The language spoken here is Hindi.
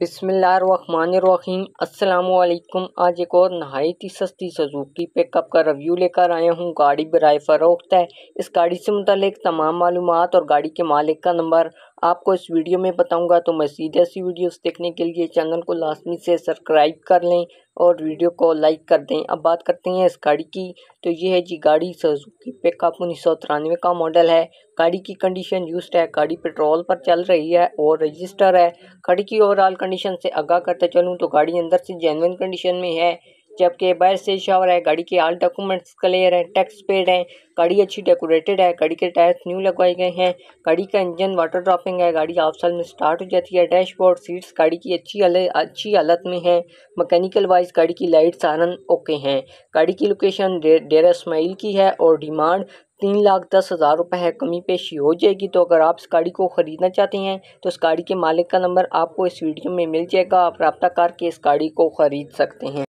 बिसमीम अल्लाम आज एक और नहायत ही सस्ती सजूकी पिकअप का रिव्यू लेकर आया हूँ गाड़ी बरए फ़रोख्त है इस गाड़ी से मतलब तमाम मालूम और गाड़ी के मालिक का नंबर आपको इस वीडियो में बताऊंगा तो मैं सीधे सी वीडियोस देखने के लिए चैनल को लाजमी से सब्सक्राइब कर लें और वीडियो को लाइक कर दें अब बात करते हैं इस गाड़ी की तो ये है जी गाड़ी सजुकी पिकअप उन्नीस सौ तिरानवे का मॉडल है गाड़ी की कंडीशन यूज्ड है गाड़ी पेट्रोल पर चल रही है और रजिस्टर है गाड़ी की ओवरऑल कंडीशन से आगाह करते चलूँ तो गाड़ी अंदर से जेनविन कंडीशन में है जबकि बाहर से शावर है गाड़ी के ऑल डॉक्यूमेंट्स क्लियर है टैक्स पेड है गाड़ी अच्छी डेकोरेटेड है गाड़ी के टायर्स न्यू लगवाए गए हैं गाड़ी का इंजन वाटर ड्रॉपिंग है गाड़ी आप साल में स्टार्ट हो जाती है डैशबोर्ड सीट्स गाड़ी की अच्छी अच्छी हालत में है मैकेनिकल वाइज गाड़ी की लाइट्स आनंद ओके हैं गाड़ी की लोकेशन डेरा इसमाइल की है और डिमांड तीन लाख दस हज़ार रुपये है कमी पेशी हो जाएगी तो अगर आप इस गाड़ी को ख़रीदना चाहते हैं तो इस गाड़ी के मालिक का नंबर आपको इस वीडियो में मिल जाएगा आप रबता करके इस गाड़ी को ख़रीद सकते हैं